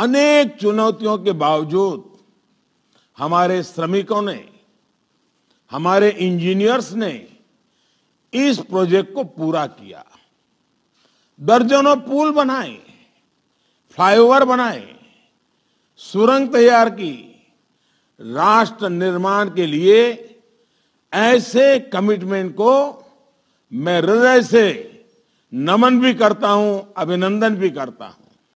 अनेक चुनौतियों के बावजूद हमारे श्रमिकों ने हमारे इंजीनियर्स ने इस प्रोजेक्ट को पूरा किया दर्जनों पुल बनाए फ्लाईओवर बनाए सुरंग तैयार की राष्ट्र निर्माण के लिए ऐसे कमिटमेंट को मैं हृदय से नमन भी करता हूं अभिनंदन भी करता हूं